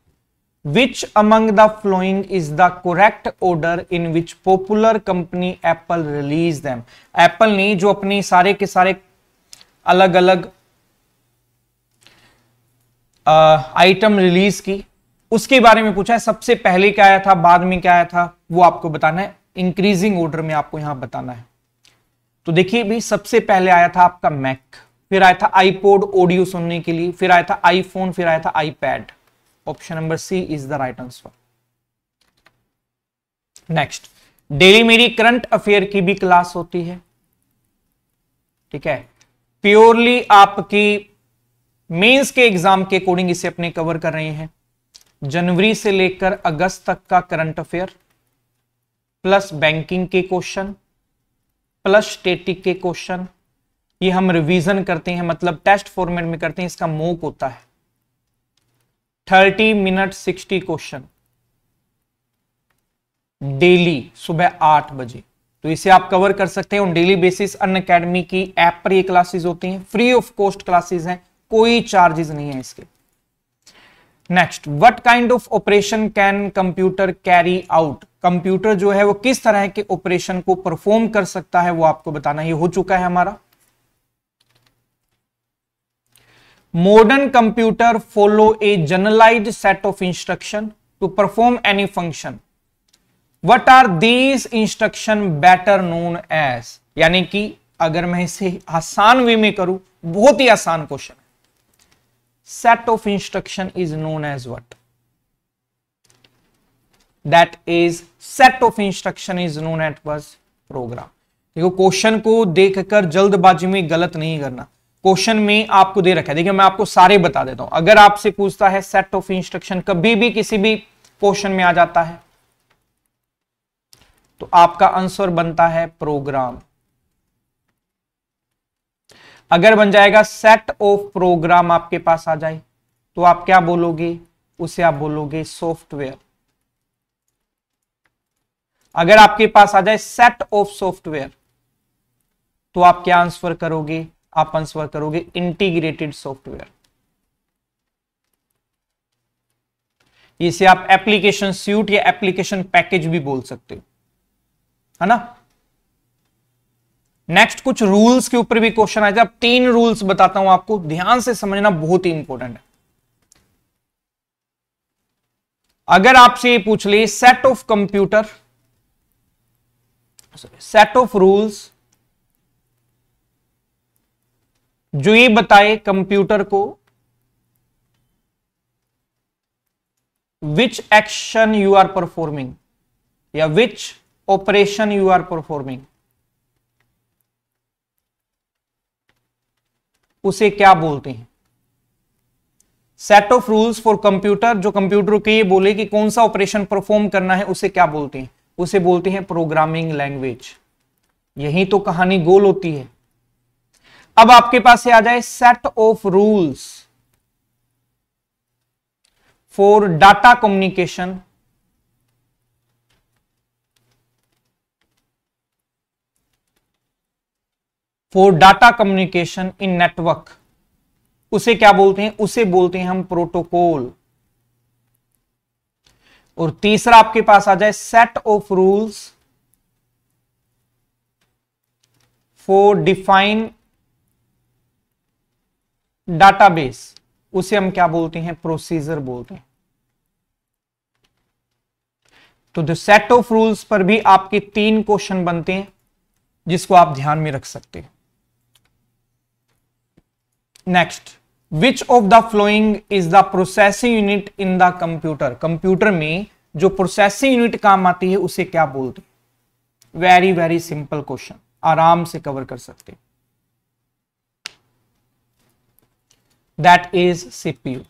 which among the following is the correct order in which popular company Apple release them Apple ने जो अपने सारे के सारे अलग अलग आइटम रिलीज की उसके बारे में पूछा है सबसे पहले क्या आया था बाद में क्या आया था वो आपको बताना है इंक्रीजिंग ऑर्डर में आपको यहां बताना है तो देखिए भी सबसे पहले आया था आपका मैक फिर आया था आईपोड ऑडियो सुनने के लिए फिर आया था आईफोन फिर आया था iPad option number C is the right answer next daily मेरी करंट अफेयर की भी क्लास होती है ठीक है प्योरली आपकी मेंस के एग्जाम के अकॉर्डिंग इसे अपने कवर कर रहे हैं जनवरी से लेकर अगस्त तक का करंट अफेयर प्लस बैंकिंग के क्वेश्चन प्लस स्टेटिक के क्वेश्चन ये हम रिवीजन करते हैं मतलब टेस्ट फॉर्मेट में करते हैं इसका मोक होता है thirty minute sixty question daily सुबह आठ बजे तो इसे आप कवर कर सकते हैं डेली बेसिस अन अकेडमी की ऐप पर ये क्लासेस होती हैं फ्री ऑफ कॉस्ट क्लासेस हैं कोई चार्जेस नहीं है इसके next what kind of operation can computer carry out computer जो है वो किस तरह के ऑपरेशन को परफॉर्म कर सकता है वो आपको बताना ये हो चुका है हमारा modern computer follow a generalize set of instruction to perform any function what are these instruction better known as यानी कि अगर मैं इसे आसान वे में करूं बहुत ही आसान question set of instruction is known as what that is set of instruction is known at was program देखो क्वेश्चन को देखकर जल्दबाजी में गलत नहीं करना क्वेश्चन में आपको दे रखा है देखिए मैं आपको सारे बता देता हूं अगर आपसे पूछता है सेट ऑफ इंस्ट्रक्शन कभी भी किसी भी क्वेश्चन में आ जाता है तो आपका आंसर बनता है प्रोग्राम अगर बन जाएगा सेट ऑफ प्रोग्राम आपके पास आ जाए तो आप क्या बोलोगे उसे आप बोलोगे सॉफ्टवेयर अगर आपके पास आ जाए सेट ऑफ सॉफ्टवेयर तो आप क्या आंसर करोगे आप आंसर करोगे इंटीग्रेटेड सॉफ्टवेयर इसे आप एप्लीकेशन स्यूट या एप्लीकेशन पैकेज भी बोल सकते हो है ना नेक्स्ट कुछ रूल्स के ऊपर भी क्वेश्चन आए थे अब तीन रूल्स बताता हूं आपको ध्यान से समझना बहुत ही इंपॉर्टेंट है अगर आपसे ये पूछ ली set of computer set of rules जो ये बताए कंप्यूटर को which action you are performing या which operation you are performing उसे क्या बोलते हैं set of rules for computer जो कंप्यूटर के ये बोले कि कौन सा ऑपरेशन परफॉर्म करना है उसे क्या बोलते हैं उसे बोलते हैं प्रोग्रामिंग लैंग्वेज यही तो कहानी गोल होती है अब आपके पास आ जाए set of rules for data communication for data communication in network उसे क्या बोलते हैं उसे बोलते हैं हम प्रोटोकॉल और तीसरा आपके पास आ जाए set of rules for define database उसे हम क्या बोलते हैं प्रोसीजर बोलते हैं तो जो सेट ऑफ रूल्स पर भी आपके तीन क्वेश्चन बनते हैं जिसको आप ध्यान में रख सकते हैं next which of the following is the processing unit in the computer computer में जो प्रोसेसिंग यूनिट काम आती है उसे क्या बोलते हैं वेरी वेरी सिंपल क्वेश्चन आराम से कवर कर सकते that is CPU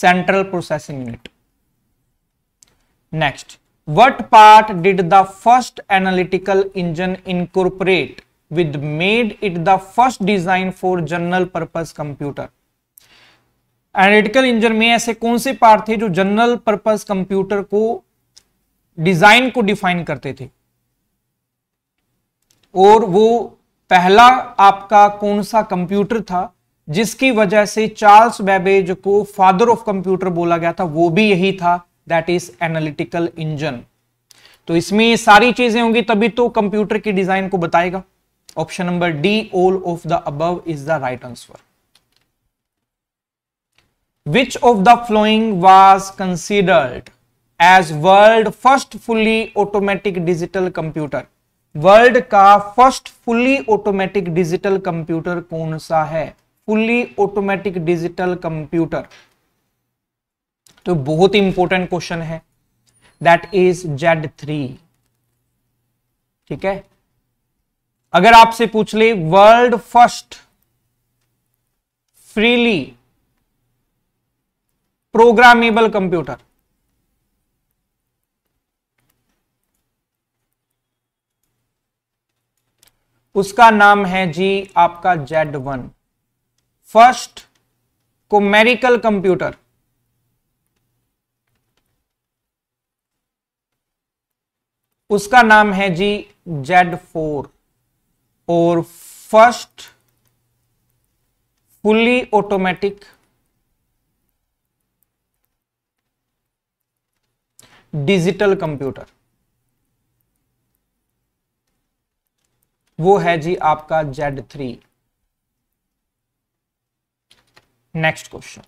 central processing unit next what part did the first analytical engine incorporate which made it the first design for general purpose computer analytical engine में ऐसे कौन से part थे जो जनरल पर्पज कंप्यूटर को design को define करते थे और वो पहला आपका कौन सा कंप्यूटर था जिसकी वजह से चार्ल्स बेबेज को फादर ऑफ कंप्यूटर बोला गया था वो भी यही था दैट इज एनालिटिकल इंजन तो इसमें सारी चीजें होंगी तभी तो कंप्यूटर की डिजाइन को बताएगा option number D all of the above is the right answer which of the following was considered as world first fully automatic digital computer world का first fully automatic digital computer कौन सा है fully automatic digital computer तो बहुत ही important question है that is Z three ठीक है अगर आपसे पूछ ले world first freely programmable computer उसका नाम है जी आपका Z one first commercial computer उसका नाम है जी जेड फोर और first fully automatic digital computer वो है जी आपका Z three next question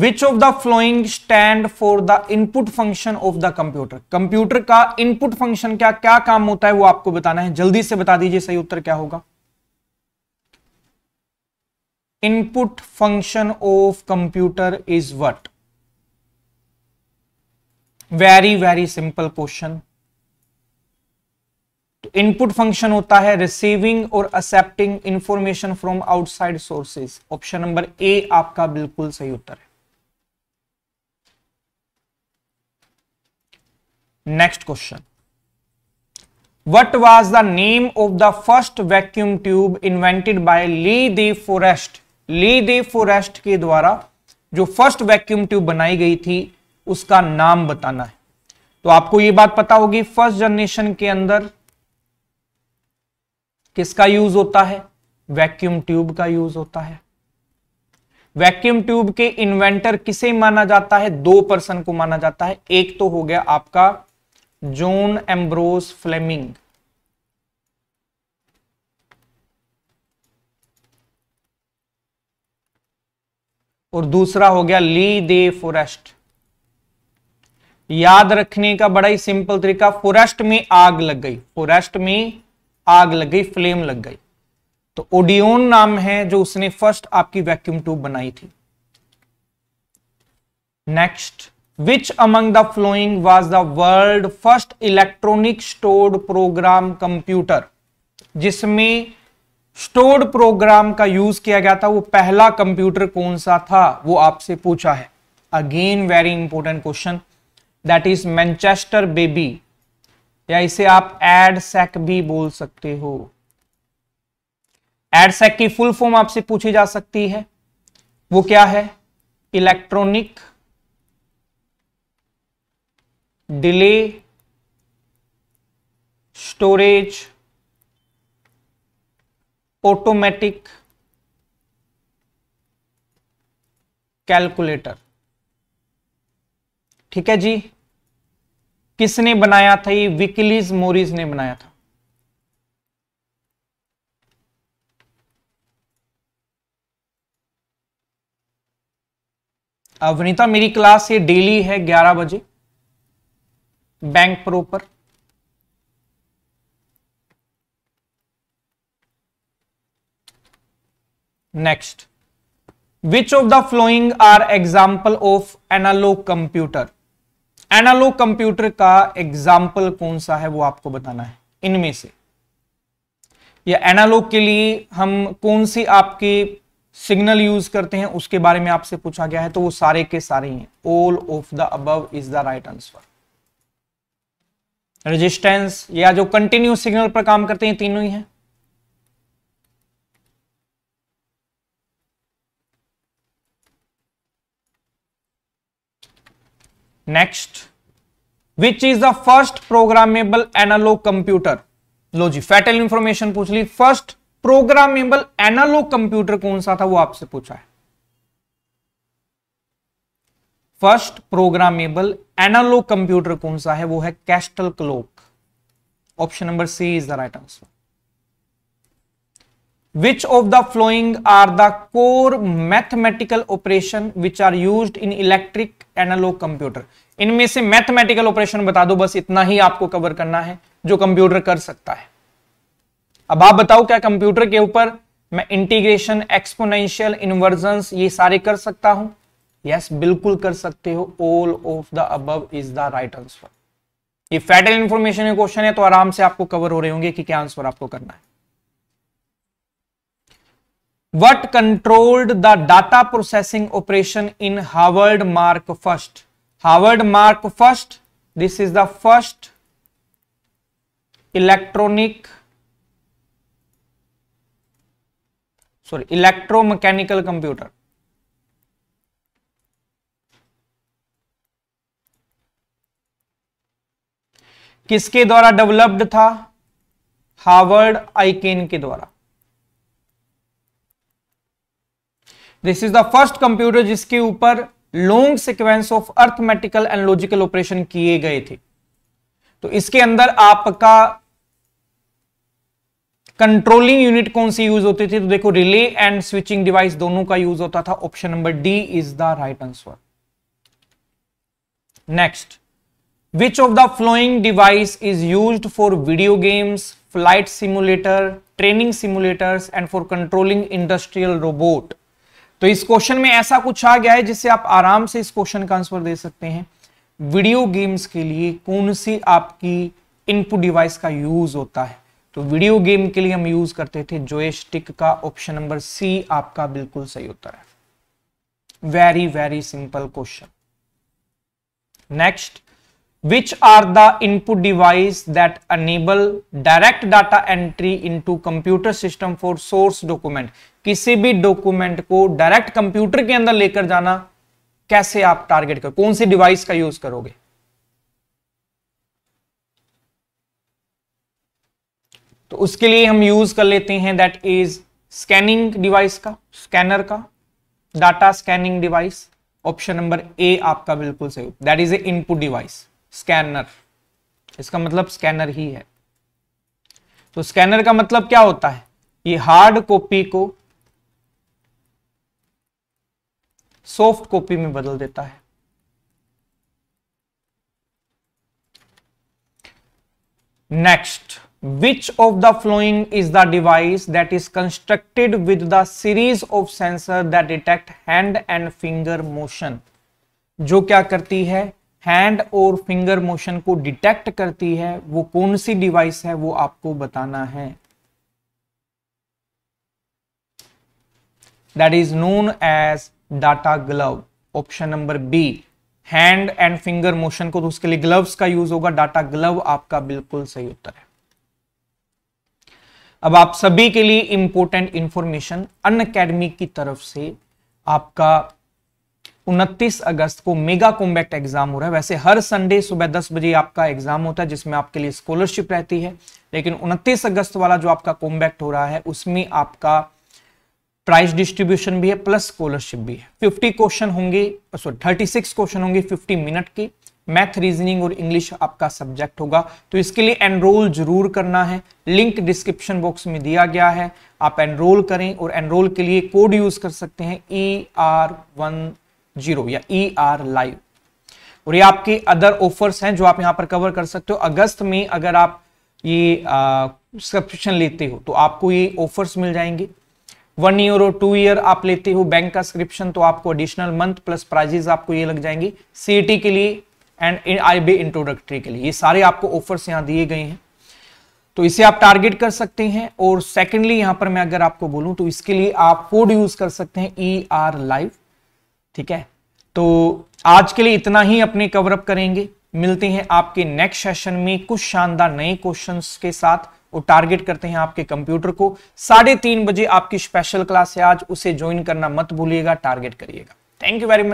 which of the following stand for the input function of the computer computer का इनपुट फंक्शन क्या क्या काम होता है वो आपको बताना है जल्दी से बता दीजिए सही उत्तर क्या होगा input function of computer is what very very simple question input function होता है रिसीविंग और accepting information from outside sources option number A आपका बिल्कुल सही उत्तर है next question what was the name of the first vacuum tube invented by Lee de Forest Lee de Forest के द्वारा जो फर्स्ट वैक्यूम ट्यूब बनाई गई थी उसका नाम बताना है तो आपको यह बात पता होगी फर्स्ट जनरेशन के अंदर किसका यूज होता है वैक्यूम ट्यूब का यूज होता है वैक्यूम ट्यूब के इन्वेंटर किसे माना जाता है दो पर्सन को माना जाता है एक तो हो गया आपका जोन एम्ब्रोस फ्लेमिंग और दूसरा हो गया ली दे फोरेस्ट याद रखने का बड़ा ही सिंपल तरीका फोरेस्ट में आग लग गई फोरेस्ट में आग लग गई फ्लेम लग गई तो ओडियोन नाम है जो उसने फर्स्ट आपकी वैक्यूम ट्यूब बनाई थी next Which among the following was the world first electronic stored program computer? जिसमें स्टोर्ड प्रोग्राम का यूज किया गया था वो पहला कंप्यूटर कौन सा था वो आपसे पूछा है again very important question that is Manchester Baby या इसे आप एड सेक भी बोल सकते हो एड सेक की फुल फॉर्म आपसे पूछी जा सकती है वो क्या है electronic delay storage automatic calculator ठीक है जी किसने बनाया था ये विकिलीज मोरिज ने बनाया था अवनीता मेरी क्लास ये डेली है 11 बजे bank proper next which of the following are example of analog computer analog computer का एग्जाम्पल कौन सा है वो आपको बताना है इनमें से या एनालॉग के लिए हम कौन सी आपके सिग्नल यूज करते हैं उसके बारे में आपसे पूछा गया है तो वो सारे के सारे हैं all of the above is the right answer resistance या जो कंटिन्यूस सिग्नल पर काम करते हैं तीनों ही हैं next which is the first programmable analog computer लो जी फैटल इंफॉर्मेशन पूछ ली फर्स्ट प्रोग्रामेबल एनालॉग कंप्यूटर कौन सा था वो आपसे पूछा है फर्स्ट प्रोग्रामेबल एनालॉग कंप्यूटर कौन सा है वो है castle clock option number C is the right answer which of the following are the core mathematical operation which are use in electric analog computer इनमें से मैथमेटिकल ऑपरेशन बता दो बस इतना ही आपको कवर करना है जो कंप्यूटर कर सकता है अब आप बताओ क्या कंप्यूटर के ऊपर मैं इंटीग्रेशन एक्सपोनेंशियल इन्वर्जन ये सारे कर सकता हूं यस बिल्कुल कर सकते हो all of the above is the right answer ये फैटल इंफॉर्मेशन के क्वेश्चन है तो आराम से आपको कवर हो रहे होंगे कि क्या आंसर आपको करना है what controlled the data processing operation in Harvard Mark first Harvard Mark first this is the first electronic sorry electromechanical computer किसके द्वारा डेवलप्ड था हार्वर्ड आईकेन के द्वारा this is the first computer जिसके ऊपर long sequence of arithmetical and logical operation किए गए थे तो इसके अंदर आपका कंट्रोलिंग यूनिट कौन सी यूज होती थी तो देखो रिले एंड स्विचिंग डिवाइस दोनों का यूज होता था option number D is the right answer next Which of the following device is used for video games, flight simulator, training simulators and for controlling industrial robot तो इस question में ऐसा कुछ आ गया है जिससे आप आराम से इस क्वेश्चन का आंसर दे सकते हैं वीडियो गेम्स के लिए कौन सी आपकी इनपुट डिवाइस का यूज होता है तो वीडियो गेम के लिए हम यूज करते थे जोएस्टिक का ऑप्शन नंबर सी आपका बिल्कुल सही होता है very very simple question next which are the input device that enable direct data entry into computer system for source document किसी भी डॉक्यूमेंट को डायरेक्ट कंप्यूटर के अंदर लेकर जाना कैसे आप टारगेट कर कौन सी डिवाइस का यूज करोगे तो उसके लिए हम यूज कर लेते हैं दैट इज स्कैनिंग डिवाइस का स्कैनर का data scanning device option number A आपका बिल्कुल सही that is a input device scanner इसका मतलब स्कैनर ही है तो स्कैनर का मतलब क्या होता है ये हार्ड कॉपी को सॉफ्ट कॉपी में बदल देता है next which of the following is the device that is constructed with the series of sensor that detect hand and finger motion जो क्या करती है हैंड और फिंगर मोशन को डिटेक्ट करती है वो कौन सी डिवाइस है वो आपको बताना है that is known as data glove option number B hand and finger motion को तो उसके लिए ग्लव्स का यूज होगा डाटा ग्लव आपका बिल्कुल सही उत्तर है अब आप सभी के लिए इंपॉर्टेंट इंफॉर्मेशन अन अकेडमी की तरफ से आपका उनतीस अगस्त को मेगा कॉम्बैक्ट एग्जाम हो रहा है वैसे हर संडे सुबह दस बजे आपका एग्जाम होता है जिसमें आपके लिए स्कॉलरशिप रहती है लेकिन उनतीस अगस्त वाला जो आपका कॉम्बैक्ट हो रहा है उसमें आपका प्राइस डिस्ट्रीब्यूशन भी है प्लस स्कॉलरशिप भी है फिफ्टी क्वेश्चन होंगे सॉरी थर्टी सिक्स क्वेश्चन होंगे फिफ्टी मिनट के मैथ रीजनिंग और इंग्लिश आपका सब्जेक्ट होगा तो इसके लिए एनरोल जरूर करना है लिंक डिस्क्रिप्शन बॉक्स में दिया गया है आप एनरोल करें और एनरोल के लिए कोड यूज कर सकते हैं ई आर वन जीरो या ई आर लाइव और ये आपके अदर ऑफर्स हैं जो आप यहां पर कवर कर सकते हो अगस्त में अगर आप ये सब्सक्रिप्शन लेते हो तो आपको ये ऑफर्स मिल जाएंगे वन ईयर और टू ईयर आप लेते हो बैंक का सब्सक्रिप्शन तो आपको एडिशनल मंथ प्लस प्राइजेस आपको ये लग जाएंगे सीईटी के लिए एंड आई बी इंट्रोडक्टरी के लिए ये सारे आपको ऑफर्स यहाँ दिए गए हैं तो इसे आप टारगेट कर सकते हैं और सेकेंडली यहां पर मैं अगर आपको बोलूं तो इसके लिए आप कोड यूज कर सकते हैं ई आर लाइव ठीक है तो आज के लिए इतना ही अपने कवर अप करेंगे मिलते हैं आपके नेक्स्ट सेशन में कुछ शानदार नए क्वेश्चंस के साथ वो टारगेट करते हैं आपके कंप्यूटर को साढ़े तीन बजे आपकी स्पेशल क्लास है आज उसे ज्वाइन करना मत भूलिएगा टारगेट करिएगा थैंक यू वेरी मच